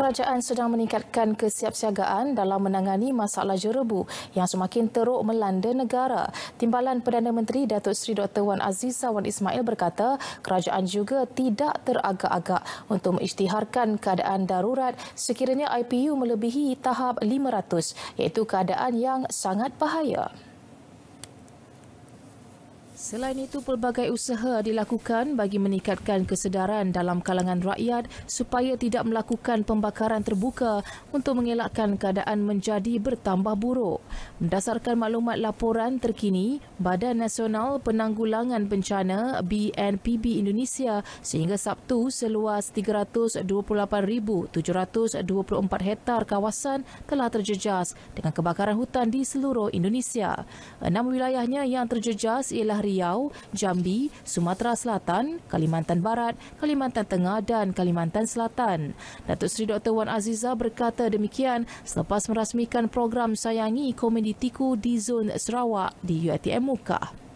kerajaan sedang meningkatkan kesiapsiagaan dalam menangani masalah jerebu yang semakin teruk melanda negara. Timbalan Perdana Menteri Datuk Seri Dr. Wan Aziz Wan Ismail berkata kerajaan juga tidak teragak-agak untuk mengisytiharkan keadaan darurat sekiranya IPU melebihi tahap 500 iaitu keadaan yang sangat bahaya. Selain itu, pelbagai usaha dilakukan bagi meningkatkan kesedaran dalam kalangan rakyat supaya tidak melakukan pembakaran terbuka untuk mengelakkan keadaan menjadi bertambah buruk. Mendasarkan maklumat laporan terkini, Badan Nasional Penanggulangan Bencana BNPB Indonesia sehingga Sabtu seluas 328,724 hektar kawasan telah terjejas dengan kebakaran hutan di seluruh Indonesia. Enam wilayahnya yang terjejas ialah Riau, Jambi, Sumatera Selatan, Kalimantan Barat, Kalimantan Tengah dan Kalimantan Selatan. Datuk Seri Dr. Wan Aziza berkata demikian selepas merasmikan program Sayangi Komuniti Tiku di Zon Sarawak di UiTM Mukah.